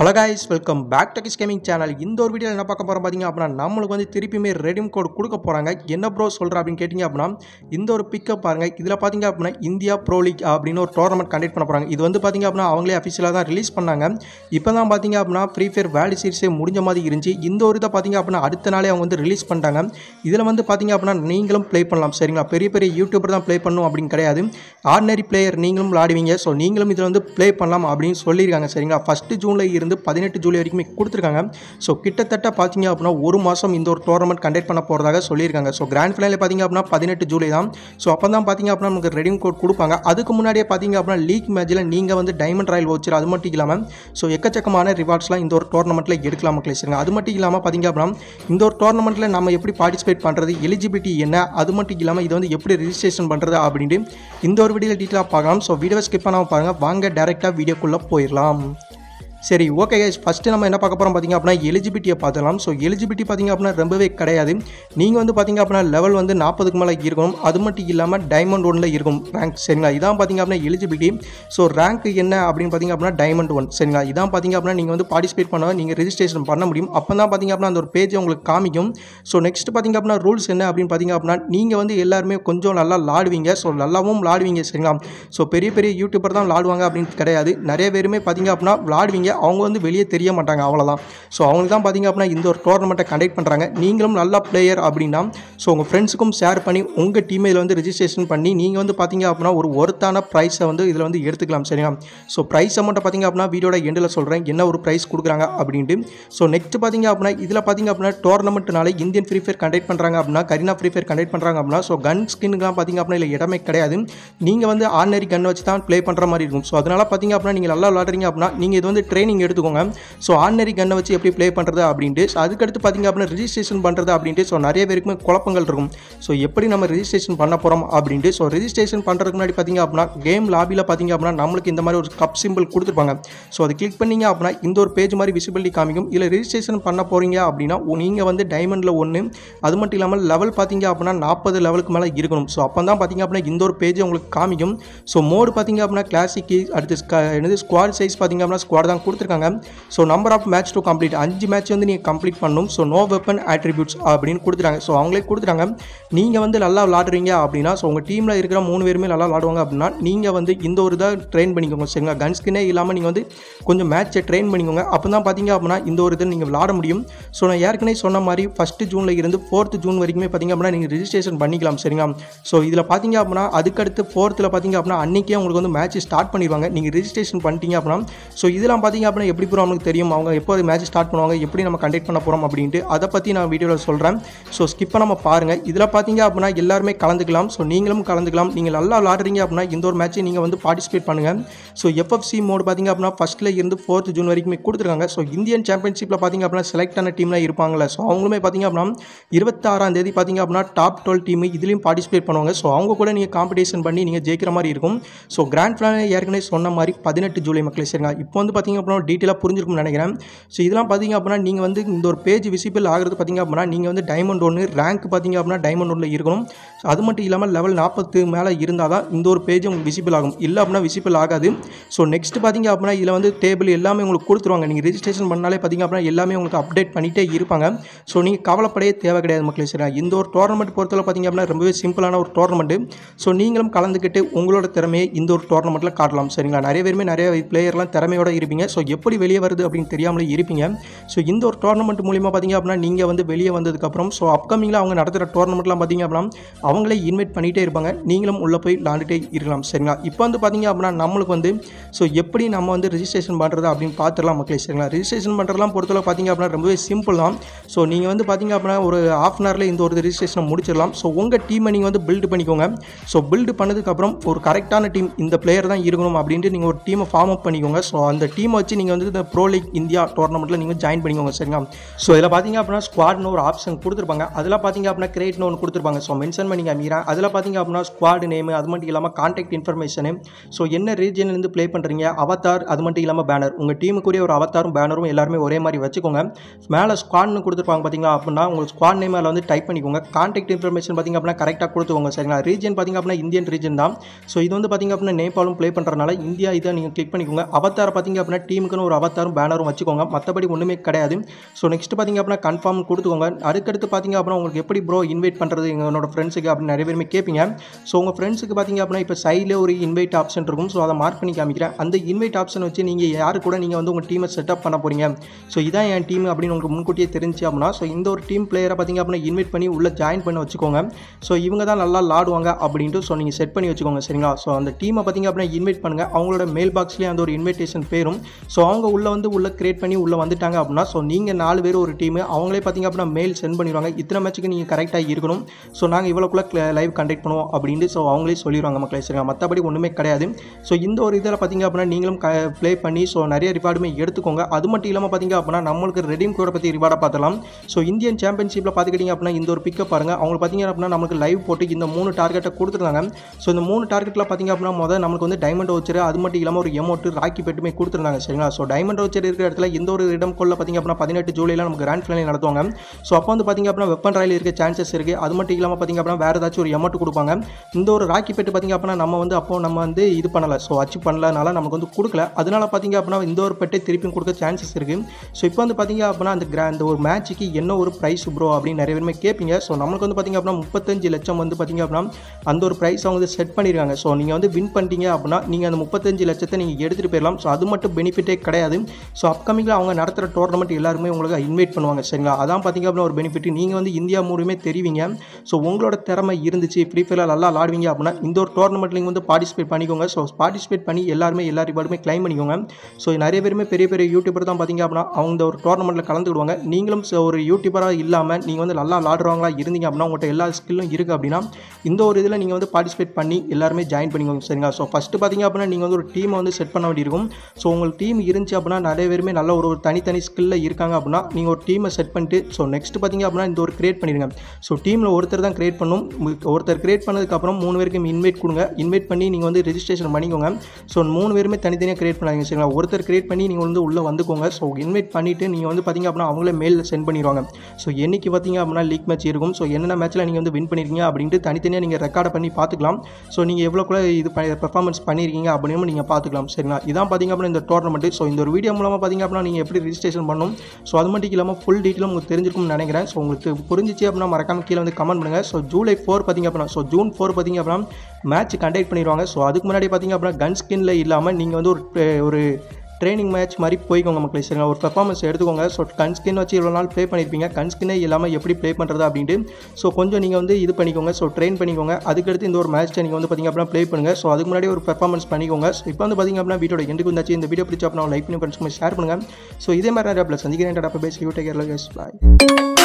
hello guys welcome back டக்கிஸ் gaming channel இந்த ஒரு வீடியோ என்ன பார்க்க போகிறோம் பார்த்தீங்க அப்படின்னா நம்மளுக்கு வந்து திருப்பியுமே ரெடிம் கோட் கொடுக்க போகிறாங்க என்ன ப்ரோ சொல்கிற அப்படின்னு கேட்டிங்க அப்படின்னா இந்த ஒரு பிக்கப் பாருங்கள் இதில் பார்த்தீங்க அப்படின்னா இந்தியா ப்ரோ லீக் அப்படின்னு ஒரு டோர்னமெண்ட் கண்டக்ட் பண்ண போகிறாங்க இது வந்து பார்த்திங்க அப்படின்னா அவங்களே அஃபிஷியலாக தான் ரிலீஸ் பண்ணாங்க இப்போ தான் பார்த்திங்க அப்படின்னா ஃப்ரீ ஃபயர் வேலி சீரிஸே முடிஞ்ச மாதிரி இருந்துச்சு இந்த ஒரு இதை பார்த்திங்க அப்படின்னா அடுத்த நாளே அவங்க வந்து ரிலீஸ் பண்ணிட்டாங்க இதில் வந்து பார்த்திங்க அப்படின்னா நீங்களும் ப்ளே பண்ணலாம் சரிங்களா பெரிய பெரிய யூடியூபர் தான் ப்ளே பண்ணும் அப்படின்னு கிடையாது ஆர்டினரி பிளேயர் நீங்களும் விளாடுவீங்க ஸோ நீங்களும் இதில் வந்து ப்ளே பண்ணலாம் அப்படின்னு சொல்லியிருக்காங்க சரிங்களா ஃபஸ்ட்டு ஜூனில் இருந்து பதினெட்டு ஜூலை வரைக்குமே கொடுத்துருக்காங்க ஸோ கிட்டத்தட்ட பார்த்தீங்க அப்படின்னா ஒரு மாதம் இந்த ஒரு டோர்னமெண்ட் கண்டக்ட் பண்ண போகிறதாக சொல்லியிருக்காங்க ஸோ கிராண்ட் ஃபைனலில் பார்த்தீங்க அப்படின்னா பதினெட்டு ஜூலை தான் ஸோ அப்போ தான் பார்த்தீங்க அப்படின்னா நமக்கு ரெடிங் கோட் கொடுப்பாங்க அதுக்கு முன்னாடியே பார்த்தீங்க அப்படின்னா லீக் மேட்சில் நீங்கள் வந்து டைமண்ட் ராயல் வச்சு அது மட்டும் இல்லாமல் ஸோ எக்கச்சக்கமான ரிவார்ட்ஸ்லாம் இந்த ஒரு டோர்னமெண்ட்டில் எடுக்கலாம் மக்களே அது மட்டும் இல்லாமல் பார்த்தீங்க அப்படின்னா இந்த ஒரு டோர்னமெண்ட்டில் நம்ம எப்படி பார்ட்டிசிபேட் பண்ணுறது எலிஜிபிலிட்டி என்ன அது மட்டும் இல்லாமல் இது வந்து எப்படி ரிஜிஸ்ட்ரேஷன் பண்ணுறது அப்படின்ட்டு இந்த ஒரு வீடியோவில் டீட்டெயிலாக பார்க்கலாம் ஸோ வீடியோவை ஸ்கிப் பண்ணாமல் பாருங்கள் வாங்க டேரெக்டாக வீடியோக்குள்ளே போயிடலாம் சரி ஓகே கைஸ் ஃபஸ்ட்டு நம்ம என்ன பார்க்க போகிறோம் பார்த்திங்க அப்படின்னா எலிஜிபிலிட்டியை பார்த்துக்கலாம் ஸோ எலிஜிபிலிட்டி பார்த்திங்க அப்படின்னா ரொம்பவே கிடையாது நீங்கள் வந்து பார்த்திங்க அப்படின்னா லெவல் வந்து நாற்பதுக்கு மேலே இருக்கணும் அது மட்டும் இல்லாமல் டைமண்ட் ஒன்னில் இருக்கும் ரேங்க் சரிங்களா இதான் பார்த்திங்க அப்படின்னா எலிஜிபிலிட்டி ஸோ ரேங்க் என்ன அப்படின்னு பார்த்திங்க அப்படின்னா டைமண்ட் ஒன் சரிங்களா இதான் பார்த்திங்க அப்படின்னா நீங்கள் வந்து பார்ட்டிசிபேட் பண்ண நீங்கள் ரெஜிஸ்ட்ரேஷன் பண்ண முடியும் அப்போ தான் பார்த்திங்க அப்படின்னா அந்த ஒரு பேஜ் உங்களுக்கு காமிக்கும் ஸோ நெக்ஸ்ட் பார்த்திங்க அப்படின்னா ரூல்ஸ் என்ன அப்படின்னு பார்த்திங்க அப்படின்னா நீங்கள் வந்து எல்லாருமே கொஞ்சம் நல்லா லாடுவீங்க ஸோ நல்லாவும் விளாடுவீங்க சரிங்களா ஸோ பெரிய பெரிய யூடியூபர் தான் விளாடுவாங்க அப்படின்னு கிடையாது நிறைய பேருமே பார்த்திங்க அப்படின்னா விளாடுவீங்க இருப்பாங்க அவங்க வந்து வெளியே தெரிய மாட்டாங்க அவ்வளோதான் ஸோ அவங்களுக்கு தான் பார்த்திங்க அப்படின்னா இந்த ஒரு டோர்னமெண்ட்டை கண்டக்ட் பண்ணுறாங்க நீங்களும் நல்ல பிளேயர் அப்படின்னா ஸோ உங்கள் ஃப்ரெண்ட்ஸுக்கும் ஷேர் பண்ணி உங்கள் டீம் இதில் வந்து ரிஜிஸ்ட்ரேஷன் பண்ணி நீங்கள் வந்து பார்த்திங்க அப்படின்னா ஒரு ஒருத்தான ப்ரைஸை வந்து இதில் வந்து எடுத்துக்கலாம் சரிங்களா ஸோ ப்ரைஸ் அமௌண்ட்டை பார்த்திங்க அப்படின்னா வீடியோட எண்டில் சொல்கிறேன் என்ன ஒரு ப்ரைஸ் கொடுக்குறாங்க அப்படின்ட்டு ஸோ நெக்ஸ்ட் பார்த்திங்க அப்படின்னா இதில் பார்த்திங்க அப்படின்னா டோர்னமெண்ட்னால இந்தியன் ஃப்ரீ ஃபயர் கண்டக்ட் பண்ணுறாங்க அப்படின்னா கரீனா ஃப்ரீ ஃபயர் கண்டக்ட் பண்ணுறாங்க அப்படின்னா ஸோ கன் ஸ்கின்னுலாம் பார்த்திங்க அப்படின்னா இல்லை இடமே கிடையாது நீங்கள் வந்து ஆர்டினரி கன் வச்சு தான் ப்ளே பண்ணுற மாதிரி இருக்கும் ஸோ அதனால் பார்த்திங்க அப்படின்னா நீங்கள் நல்லா விளாட்றீங்க அப்படின்னா நீங்கள் இது வந்து ட்ரைனிங் எடுத்துக்கோங்க ஸோ ஆர்டினரி கன்னை வச்சு எப்படி ப்ளே பண்ணுறது அப்படின்ட்டு ஸோ அதுக்கடுத்து பார்த்திங்க அப்படின்னா ரிஜிஸ்ட்ரேஷன் பண்ணுறது அப்படின்ட்டு ஸோ நிறைய பேருக்குமே குழப்பங்கள் இருக்கும் ஸோ எப்படி நம்ம ரிஜிஸ்ட்ரேஷன் பண்ண போகிறோம் அப்படின்ட்டு ஸோ ரிஜிஸ்ட்ரேஷன் பண்ணுறதுக்கு முன்னாடி பார்த்திங்க அப்படின்னா கேம் லாபியில் பார்த்திங்க அப்படின்னா நம்மளுக்கு இந்த மாதிரி ஒரு கப் சிம்பிள் கொடுத்துருப்பாங்க ஸோ அதை கிளிக் பண்ணிங்க அப்படின்னா இந்த ஒரு பேஜ் மாதிரி விசிபிலிட்டி காமிக்கும் இல்லை ரிஜிஸ்ட்ரேஷன் பண்ண போகிறீங்க அப்படின்னா நீங்கள் வந்து டைமண்டில் ஒன்று அது மட்டும் இல்லாமல் லெவல் பார்த்திங்க அப்படின்னா நாற்பது லெவலுக்கு மேலே இருக்கணும் ஸோ அப்போ தான் பார்த்திங்க அப்படின்னா இந்த ஒரு பேஜ் உங்களுக்கு காமிக்கும் ஸோ மோடு பார்த்திங்க அப்படின்னா கிளாசிக்கு அடுத்து என்னது ஸ்குவாட் சைஸ் பார்த்திங்க அப்படின்னா ஸ்குவாட் தான் கொடுத்துருக்காங்க so number of match to complete அஞ்சு மேட்ச் வந்து நீங்கள் கம்ப்ளீட் பண்ணணும் ஸோ நோ வெப்பன் ஆட்ரிபியூட்ஸ் அப்படின்னு கொடுத்துருக்காங்க ஸோ அவங்களே கொடுத்துட்டாங்க நீங்கள் வந்து நல்லா விளாடுறீங்க அப்படின்னா ஸோ உங்கள் டீமில் இருக்கிற மூணு பேருமே நல்லா விளாடுவாங்க அப்படின்னா நீங்கள் வந்து இந்த ஒரு இதாக ட்ரெயின் பண்ணிக்கோங்க சரிங்க கன் இல்லாமல் நீங்கள் வந்து கொஞ்சம் மேட்ச்சை ட்ரெயின் பண்ணிக்கோங்க அப்போ தான் பார்த்தீங்க அப்படின்னா இந்த ஒரு இதை நீங்கள் விளாட முடியும் ஸோ நான் ஏற்கனவே சொன்ன மாதிரி ஃபஸ்ட்டு ஜூனில் இருந்து ஃபோர்த் ஜூன் வரைக்குமே பார்த்தீங்க அப்படின்னா நீங்கள் ரிஜிஸ்ட்ரேஷன் பண்ணிக்கலாம் சரிங்க ஸோ இதில் பார்த்தீங்க அப்படின்னா அதுக்கடுத்து ஃபோர்த்தில் பார்த்தீங்க அப்படின்னா அன்றைக்கே உங்களுக்கு வந்து மேட்ச் ஸ்டார்ட் பண்ணிடுவாங்க நீங்கள் ரிஜிஸ்ட்ரேஷன் பண்ணிட்டீங்க அப்படின்னா ஸோ இதெல்லாம் பார்த்தீங்க பார்த்திங்க அப்படின்னா எப்படி ப்ரோ தெரியும் அவங்க எப்போ மேட்ச் ஸ்டார்ட் பண்ணுவாங்க எப்படி நம்ம கண்டக்ட் பண்ண போகிறோம் அப்படின்ட்டு அதை பற்றி நான் வீடியோவில் சொல்கிறேன் ஸோ ஸ்கிப்பை நம்ம பாருங்கள் இதில் பார்த்தீங்க அப்படின்னா எல்லாருமே கலந்துக்கலாம் ஸோ நீங்களும் கலந்துக்கலாம் நீங்கள் நல்லா விளாடுறீங்க அப்படின்னா இந்த ஒரு மேட்ச்சை நீங்கள் வந்து பார்ட்டிசிபேட் பண்ணுங்கள் ஸோ எஃப்எஃப்சி மோடு பார்த்திங்க அப்படின்னா ஃபஸ்ட்டில் இருந்து ஃபோர்த் ஜூன் வரைக்குமே கொடுத்துருக்காங்க ஸோ இந்தியன் சாம்பியன்ஷிப்பில் பார்த்திங்க அப்படின்னா செலக்ட் ஆன டீமில் இருப்பாங்களே ஸோ அவங்களுமே பார்த்திங்க அப்படின்னா இருபத்தாறாம் தேதி பார்த்திங்க அப்படின்னா டாப் டுவெல் டீம் இதுலேயும் பார்ட்டிசிபேட் பண்ணுவாங்க ஸோ அவங்க கூட நீங்கள் காம்படிஷன் பண்ணி நீங்கள் ஜெயிக்கிற மாதிரி இருக்கும் ஸோ கிராண்ட் ஃபினாலே ஏற்கனவே சொன்ன மாதிரி பதினெட்டு ஜூலை மக்களே சரிங்களா இப்போ வந்து பார்த்திங்க அப்படின்னா ஒரு டீட்டெயிலாக புரிஞ்சிருக்கும்னு நினைக்கிறேன் ஸோ இதெல்லாம் பார்த்திங்க அப்படின்னா நீங்கள் வந்து இந்த ஒரு பேஜ் விசிபிள் ஆகிறது பார்த்திங்க அப்படின்னா நீங்கள் வந்து டைமண்ட் ஒன்று ரேங்க் பார்த்திங்க அப்படின்னா டைமண்ட் ஒன்றில் இருக்கணும் அது மட்டும் இல்லாமல் லெவல் நாற்பத்து மேலே இருந்தால் தான் இந்த ஒரு பேஜும் உங்களுக்கு விசிபிள் ஆகும் இல்லை அப்படின்னா விசிபிள் ஆகாது ஸோ நெக்ஸ்ட் பார்த்திங்க அப்படின்னா இதில் வந்து டேபிள் எல்லாமே உங்களுக்கு கொடுத்துருவாங்க நீங்கள் ரிஜிஸ்ட்ரேஷன் பண்ணாலே பார்த்திங்க அப்படின்னா எல்லாமே உங்களுக்கு அப்டேட் பண்ணிகிட்டே இருப்பாங்க ஸோ நீங்கள் கவலைப்படையே தேவை கிடையாது மக்களே சரி இந்த ஒரு டோர்னமெண்ட் பொறுத்தவரை பார்த்திங்க அப்படின்னா ரொம்பவே சிம்பிளான ஒரு டோர்னமெண்ட்டு ஸோ நீங்களும் கலந்துக்கிட்டு உங்களோட திறமையை இந்த ஒரு டோர்னமெண்ட்டில் காட்டலாம் சரிங்களா நிறைய பேருமே நிறைய பிளேயர்லாம் திறமையோடு இருப்பீங்க ஸோ எப்படி வெளியே வருது அப்படின்னு தெரியாமலே இருப்பீங்க ஸோ இந்த ஒரு டோர்னமெண்ட் மூலிமா பார்த்திங்க அப்படின்னா நீங்கள் வந்து வெளியே வந்ததுக்கப்புறம் ஸோ அப்கமிங்கில் அவங்க நடத்துகிற டோர்னமெண்ட்லாம் பார்த்திங்க அப்படின்னா அவங்களே இன்வைட் பண்ணிகிட்டே இருப்பாங்க நீங்களும் உள்ளே போய் விளாண்டுட்டே இருக்கலாம் சரிங்களா இப்போ வந்து பார்த்திங்க அப்படின்னா நம்மளுக்கு வந்து ஸோ எப்படி நம்ம வந்து ரிஜிஸ்ட்ரேஷன் பண்ணுறது அப்படின்னு பார்த்துடலாம் மக்களே சரிங்களா ரிஜிஸ்ட்ரேஷன் பண்ணுறதுலாம் பொறுத்தளவு பார்த்திங்க அப்படின்னா ரொம்பவே சிம்பிள் தான் ஸோ நீங்கள் வந்து பார்த்திங்க அப்படின்னா ஒரு ஆஃப் அன் இந்த ஒரு ரிஜிஸ்ட்ரேஷன் முடிச்சிடலாம் ஸோ உங்கள் டீமை நீங்கள் வந்து பில்டு பண்ணிக்கோங்க ஸோ பில்டு பண்ணதுக்கப்புறம் ஒரு கரெக்டான டீம் இந்த பிளேயர் தான் இருக்கணும் அப்படின்ட்டு நீங்கள் ஒரு டீமை ஃபார்ம் அப் பண்ணிக்கோங்க ஸோ அந்த டீமை வச்சு நீங்கள் வந்து இந்த ப்ரோ லீக் இந்தியா டோர்னமெண்ட்டில் நீங்கள் ஜாயின் பண்ணிக்கோங்க சரிங்களா ஸோ இதில் பார்த்திங்க அப்படின்னா ஸ்குவாட்னு ஒரு ஆப்ஷன் கொடுத்துருப்பாங்க அதெல்லாம் பார்த்திங்க அப்படின்னா கிரேட்னு ஒன்று கொடுத்துருப்பாங்க ஸோ மென்ஷன் பண்ணிங்க அமீரா அதில் பார்த்தீங்க அப்படின்னா ஸ்குவாடு நேமு அது மட்டும் இல்லாமல் காண்டாக்ட் இன்ஃபர்மேஷனு ஸோ என்ன ரீஜன்லேருந்து ப்ளே பண்ணுறீங்க அவத்தார் அது மட்டும் இல்லாமல் பேனர் உங்கள் டீமுக்குரிய ஒரு அவத்தாரும் பேனரும் எல்லாருமே ஒரே மாதிரி வச்சுக்கோங்க மேலே ஸ்குவாட்னு கொடுத்துருப்பாங்க பார்த்தீங்களா அப்படின்னா உங்கள் ஸ்குவாட் நேம் அதில் வந்து டைப் பண்ணிக்கோங்க கான்டாக்ட் இன்ஃபர்மேஷன் பார்த்திங்க அப்படின்னா கரெக்டாக கொடுத்துக்கோங்க சரிங்களா ரீஜன் பார்த்திங்க அப்படின்னா இந்தியன் ரீஜன் தான் ஸோ இது வந்து பார்த்திங்க அப்படின்னா நேபாளும் ப்ளே பண்ணுறதுனால இந்தியா இதை நீங்கள் கிளிக் பண்ணிக்கோங்க அவத்தார் பார்த்திங்க அப்படின்னா டீமுக்குன்னு ஒரு அவத்தாரும் பேனரும் வச்சுக்கோங்க மற்றபடி ஒன்றுமே கிடையாது ஸோ நெக்ஸ்ட் பார்த்திங்க அப்படின்னா கன்ஃபார்ம் கொடுத்துக்கோங்க அடுத்தடுத்து பார்த்திங்க அப்படின்னா உங்களுக்கு எப்படி ப்ரோ இன்வைட் பண்ணுறது என்னோட ஃப்ரெண்ட்ஸுக்கு இருக்குது அப்படின்னு நிறைய பேருமே கேட்பீங்க ஸோ உங்கள் ஃப்ரெண்ட்ஸுக்கு பார்த்தீங்க அப்படின்னா இப்போ சைடில் ஒரு இன்வைட் ஆப்ஷன் இருக்கும் ஸோ அதை மார்க் பண்ணி காமிக்கிறேன் அந்த இன்வைட் ஆப்ஷன் வச்சு நீங்கள் யாரு கூட நீங்கள் வந்து உங்கள் டீமை செட்டப் பண்ண போகிறீங்க ஸோ இதான் என் டீம் அப்படின்னு உங்களுக்கு முன்கூட்டியே தெரிஞ்சு அப்படின்னா ஸோ இந்த ஒரு டீம் பிளேயரை பார்த்தீங்க அப்படின்னா இன்வைட் பண்ணி உள்ளே ஜாயின் பண்ணி வச்சுக்கோங்க ஸோ இவங்க தான் நல்லா லாடுவாங்க அப்படின்ட்டு ஸோ நீங்கள் செட் பண்ணி வச்சுக்கோங்க சரிங்களா ஸோ அந்த டீமை பார்த்தீங்க அப்படின்னா இன்வைட் பண்ணுங்கள் அவங்களோட மெயில் பாக்ஸ்லேயே அந்த ஒரு இன்விடேஷன் பேரும் ஸோ அவங்க உள்ளே வந்து உள்ள கிரியேட் பண்ணி உள்ளே வந்துட்டாங்க அப்படின்னா ஸோ நீங்கள் நாலு பேர் ஒரு டீம் அவங்களே பார்த்தீங்க அப்படின்னா மெயில் சென்ட் பண்ணிடுவாங்க இத்தனை மேட்ச்சுக்கு நீங்கள் கரெக்டாக இருக்கணும் ஸோ நாங்கள் இவ்வளோ கிளாக் லைவ் கண்டக்ட் பண்ணுவோம் அப்படின்ட்டு ஸோ அவங்களே சொல்லிடுவாங்க மக்களை சரிங்க மற்றபடி ஒன்றுமே கிடையாது ஸோ இந்த ஒரு இதில் பார்த்திங்க அப்படின்னா நீங்களும் க ப்ளே பண்ணி ஸோ நிறைய ரிவார்டுமே எடுத்துக்கோங்க அது மட்டும் இல்லாமல் பார்த்திங்க அப்படின்னா நம்மளுக்கு ரெடிம் கூட பற்றி ரிவார்டை பார்த்தலாம் ஸோ இந்தியன் சாம்பியன்ஷிப்பில் பார்த்துக்கிட்டிங்க அப்படின்னா இந்த ஒரு பிக்கப் பாருங்க அவங்க பார்த்திங்க அப்படின்னா நம்மளுக்கு லைவ் போட்டு இந்த மூணு டார்கெட்டை கொடுத்துருந்தாங்க ஸோ இந்த மூணு டார்கெட்டில் பார்த்திங்க அப்படின்னா முதல் நம்மளுக்கு வந்து டைமண்ட் வச்சர் அது மட்டும் இல்லாமல் ஒரு எமௌண்ட்டு ராக்கி பெட்டுமே கொடுத்துருந்தாங்க சரிங்களா ஸோ டைமண்ட் வச்சர் இருக்கிற இடத்துல இந்த ஒரு இடம் கொள்ள பார்த்திங்க அப்படின்னா பதினெட்டு ஜூலையில் நமக்கு கிராண்ட் ஃபைனல் நடத்துவாங்க ஸோ அப்போ வந்து பார்த்திங்க அப்படின்னா வெப்பன் ராயில் இருக்க சான்சஸ் இருக்குது அது மட்டும் இல்லாமல் பார்த்திங்க அப்படின்னா வேறு ஏதாச்சும் ஒரு எமௌண்ட் கொடுப்பாங்க இந்த ஒரு ராக்கி பெட்டு பார்த்திங்க அப்படின்னா நம்ம வந்து அப்போ நம்ம வந்து இது பண்ணலை ஸோ அச்சீவ் பண்ணலனால நமக்கு வந்து கொடுக்கல அதனால் பார்த்திங்க அப்படின்னா இந்த ஒரு பெட்டை திருப்பியும் கொடுக்க சான்சஸ் இருக்குது ஸோ இப்போ வந்து பார்த்திங்க அப்படின்னா அந்த கிரா அந்த ஒரு மேட்சுக்கு என்ன ஒரு ப்ரைஸ் ப்ரோ அப்படின்னு நிறைய பேருமே கேட்பீங்க ஸோ நம்மளுக்கு வந்து பார்த்திங்க அப்படின்னா முப்பத்தஞ்சு லட்சம் வந்து பார்த்திங்க அப்படின்னா அந்த ஒரு ப்ரைஸ் அவங்க வந்து செட் பண்ணியிருக்காங்க ஸோ நீங்கள் வந்து வின் பண்ணிட்டீங்க அப்படின்னா நீங்கள் அந்த முப்பத்தஞ்சு லட்சத்தை நீங்கள் எடுத்துகிட்டு போயிடலாம் ஸோ அது மட்டும் பெனிஃபிட்டே கிடையாது ஸோ அப்கமிங்கில் அவங்க நடத்துகிற டோர்னமெண்ட் எல்லாருமே உங்களுக்கு இன்வைட் பண்ணுவாங்க சரிங்களா அதான் பார்த்திங்க அப்படின்னா ஒரு பெனிஃபிட் நீங்கள் வந்து இந்தியா மூலியமே தெரிவிங்க ஸோ உங்களோட திறமை இருந்துச்சு ஃப்ரீ ஃபயரில் நல்லா விளாடுவீங்க அப்படின்னா இந்த ஒரு டோர்னமெண்ட்டில் நீங்கள் வந்து பார்ட்டிசிபேட் பண்ணிக்கோங்க ஸோ பார்ட்டிசிபேட் பண்ணி எல்லாருமே எல்லா ரிவார்டுமே கிளைம் பண்ணிக்கோங்க ஸோ நிறைய பேருமே பெரிய பெரிய யூடியூபர் தான் பார்த்தீங்க அப்படின்னா அவங்க ஒரு டோர்னமெண்ட்டில் கலந்துக்கிடுவாங்க நீங்களும் ஒரு யூடியூபராக இல்லாமல் நீங்கள் வந்து நல்லா விளாடுறவங்களா இருந்தீங்க அப்படின்னா உங்கள்கிட்ட எல்லா ஸ்கில்லும் இருக்குது அப்படின்னா இந்த ஒரு இதில் நீங்கள் வந்து பார்ட்டிசிபேட் பண்ணி எல்லாருமே ஜாயின் பண்ணிக்கோங்க சரிங்களா ஸோ ஃபஸ்ட்டு பார்த்தீங்க அப்படின்னா நீங்கள் வந்து ஒரு டீமை வந்து செட் பண்ண வேண்டியிருக்கும் ஸோ உங்கள் டீம் இருந்துச்சு அப்படின்னா நிறைய பேருமே நல்ல ஒரு ஒரு தனித்தனி ஸ்கில்லில் இருக்காங்க அப்படின்னா நீங்கள் ஒரு டீமை செட் பண்ணிட்டு ஸோ நெக்ஸ்ட் பார்த்தீங்க அப்படின்னா இந்த ஒரு கிரியேட் பண்ணிடுங்க ஸோ டீமில் ஒருத்தர் தான் கிரியேட் பண்ணும் ஒருத்தர் கிரியேட் பண்ணதுக்கப்புறம் மூணு பேருக்கும் இன்வைட் கொடுங்க இன்வைட் பண்ணி நீங்கள் வந்து ரெஜிஸ்ட்ரேஷன் பண்ணிக்கோங்க ஸோ மூணு பேருமே தனித்தனியாக கிரியேட் பண்ணாங்க சரிங்களா ஒருத்தர் கிரியேட் பண்ணி நீங்கள் வந்து உள்ளே வந்துக்கோங்க ஸோ இன்வைட் பண்ணிவிட்டு நீங்கள் வந்து பார்த்திங்க அப்படின்னா அவங்களே மெயிலில் சென்ட் பண்ணிடுவாங்க ஸோ என்றைக்கு பார்த்திங்க அப்படின்னா லீக் மேட்ச் இருக்கும் ஸோ என்னென்ன மேட்ச்சில் நீங்கள் வந்து வின் பண்ணியிருக்கீங்க அப்படின்ட்டு தனித்தனியாக நீங்கள் ரெக்கார்ட் பண்ணி பார்த்துக்கலாம் ஸோ நீங்கள் கூட இது பெர்ஃபார்மன்ஸ் பண்ணியிருக்கீங்க அப்படின்னு நீங்கள் பார்த்துக்கலாம் சரிங்களா இதான் பார்த்திங்க அப்படின்னா இந்த டோர்னமெண்ட் ஸோ இந்த ஒரு வீடியோ மூலமாக பார்த்திங்க அப்படின்னா நீங்கள் எப்படி ரிஜிஸ்ட்ரேஷன் பண்ணணும் ஸோ அது மட்டும் இல்லாமல் ஃபுல் டீட்டெயில் உங்களுக்கு தெரிஞ்சிருக்கும்னு நினைக்கிறேன் ஸோ உங்களுக்கு புரிஞ்சிச்சு அப்படின்னா மறக்காமல் கீழே வந்து கமெண்ட் பண்ணுங்கள் ஸோ ஜூலை ஜூலை ஃபோர் பார்த்திங்க அப்படின்னா ஸோ ஜூன் ஃபோர் பார்த்திங்க அப்படின்னா மேட்ச் கண்டக்ட் பண்ணிடுவாங்க ஸோ அதுக்கு முன்னாடி பார்த்திங்க அப்படின்னா கன் ஸ்கின்ல இல்லாமல் நீங்கள் வந்து ஒரு ஒரு ட்ரைனிங் மேட்ச் மாதிரி போய்க்கோங்க மக்களே சரிங்களா ஒரு பர்ஃபார்மன்ஸ் எடுத்துக்கோங்க ஸோ கன் ஸ்கின் வச்சு இவ்வளோ நாள் ப்ளே பண்ணியிருப்பீங்க கன் ஸ்கின்னே இல்லாமல் எப்படி ப்ளே பண்ணுறது அப்படின்ட்டு ஸோ கொஞ்சம் நீங்கள் வந்து இது பண்ணிக்கோங்க ஸோ ட்ரெயின் பண்ணிக்கோங்க அதுக்கடுத்து இந்த ஒரு மேட்ச்சை நீங்கள் வந்து பார்த்திங்க அப்படின்னா ப்ளே பண்ணுங்கள் ஸோ அதுக்கு முன்னாடி ஒரு பர்ஃபார்மன்ஸ் பண்ணிக்கோங்க ஸோ இப்போ வந்து பார்த்திங்க அப்படின்னா வீட்டோட எண்டுக்கு வந்தாச்சு இந்த வீடியோ பிடிச்சா அப்படின்னா லைக் பண்ணி ஃப்ரெண்ட்ஸ் ஷேர் பண்ணுங்கள் ஸோ இதே மாதிரி நிறைய ப்ளஸ் சந்திக்கிறேன் டாப்பா பேசி யூ டேக் கேர் பாய்